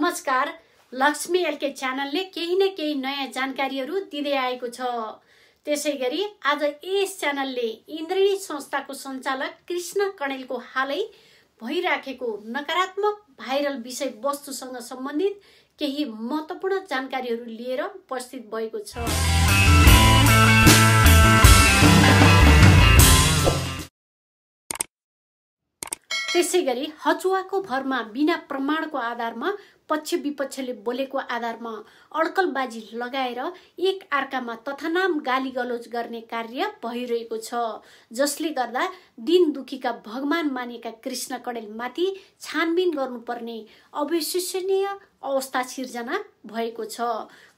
नमस्कार लक्ष्मी एलके च्यानलले केही न केही नयाँ जानकारीहरू दिँदै आएको छ त्यसै गरी आज यस च्यानलले इन्द्रिणी संस्थाको सञ्चालक कृष्ण कणेलको हालै भइराखेको नकारात्मक भाइरल विषयवस्तुसँग सम्बन्धित केही महत्त्वपूर्ण जानकारीहरू लिएर उपस्थित भएको छ त्यसै गरी हचुवाको भरमा बिना प्रमाणको आधारमा पक्ष विपक्षले बोलेको आधारमा अड्कलबाजी लगाएर एक अर्कामा तथानाम गाली गलोज गर्ने कार्य भइरहेको छ जसले गर्दा दिन दुखीका भगवान मानेका कृष्ण कडेलमाथि छानबिन गर्नुपर्ने अविश्वसनीय अवस्था सिर्जना भएको छ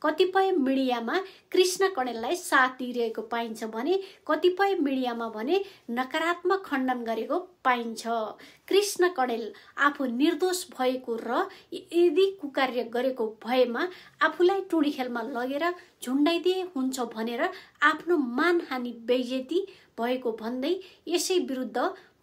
कतिपय मिडियामा कृष्ण कणेललाई साथ दिइरहेको पाइन्छ भने कतिपय मिडियामा भने नकारात्मक खण्डन गरेको पाइन्छ कृष्ण कणेल आफू निर्दोष भएको र यदि यदि कुकार्य गरेको भएमा आफूलाई टोडी खेलमा लगेर झुन्डाइदिए हुन्छ भनेर आफ्नो मानहानि बेजेती भएको भन्दै यसै विरुद्ध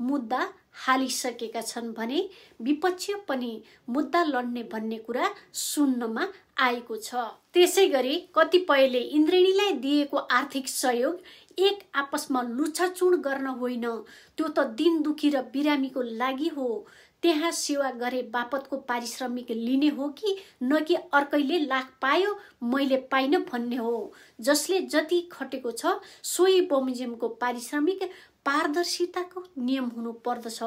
मुद्दा हालिसकेका छन् भने विपक्ष पनि मुद्दा लड्ने भन्ने कुरा सुन्नमा आएको छ त्यसै गरी कतिपयले इन्द्रेणीलाई दिएको आर्थिक सहयोग एक आपसमा लुछाचुँड गर्न होइन त्यो त दिन दुखी र बिरामीको लागि हो त्यहाँ सेवा गरे बापतको पारिश्रमिक लिने हो कि न कि अर्कैले लाख पायो मैले पाइन भन्ने हो जसले जति खटेको छ सोही बमोजिमको पारिश्रमिक पारदर्शिताको नियम हुनु पर्दछ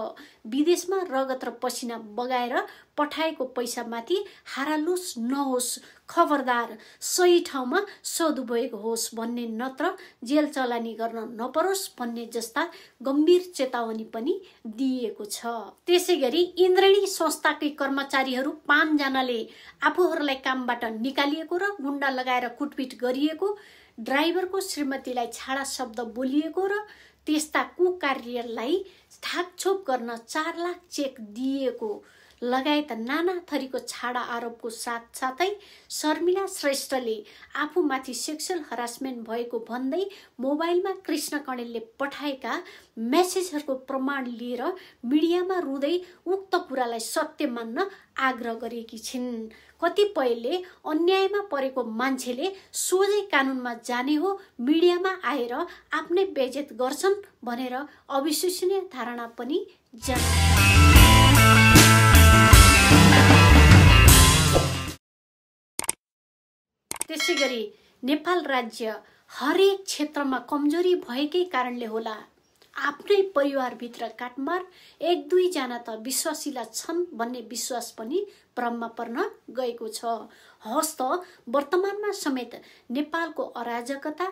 विदेशमा रगत र पसिना बगाएर पठाएको पैसामाथि हारालुस नहोस् खबरदार सही ठाउँमा सदुपयोग होस् भन्ने नत्र जेल चलानी गर्न नपरोस् भन्ने जस्ता गम्भीर चेतावनी पनि दिएको छ त्यसै गरी इन्द्रणी संस्थाकै कर्मचारीहरू पाँचजनाले आफूहरूलाई कामबाट निकालिएको र गुन्डा लगाएर कुटपिट गरिएको ड्राइभरको श्रीमतीलाई छाडा शब्द बोलिएको र त्यस्ता कुकार्यलाई थाकछोप गर्न चार लाख चेक दिएको लगायत नाना थरीको छाडा आरोपको साथसाथै शर्मिला श्रेष्ठले आफूमाथि सेक्सुअल हरासमेन्ट भएको भन्दै मोबाइलमा कृष्ण कणेलले पठाएका मेसेजहरूको प्रमाण लिएर मिडियामा रुँदै उक्त कुरालाई सत्य मान्न आग्रह गरेकी छिन् कतिपयले अन्यायमा परेको मान्छेले सोझै कानुनमा जाने हो मिडियामा आएर आफ्नै बेजेत गर्छन् भनेर अविश्वसनीय धारणा पनि जना गरी नेपाल राज्य हरेक क्षेत्रमा कमजोरी भएकै कारणले होला आफ्नै परिवारभित्र काटमार एक दुईजना त विश्वासिला छन् भन्ने विश्वास पनि भ्रममा पर्न गएको छ हस् त वर्तमानमा समेत नेपालको अराजकता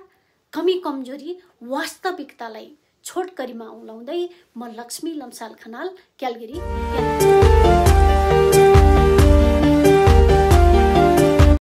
कमी कमजोरी वास्तविकतालाई छोटकरीमा औलाउँदै म लक्ष्मी लम्साल खनाल क्यालगिरी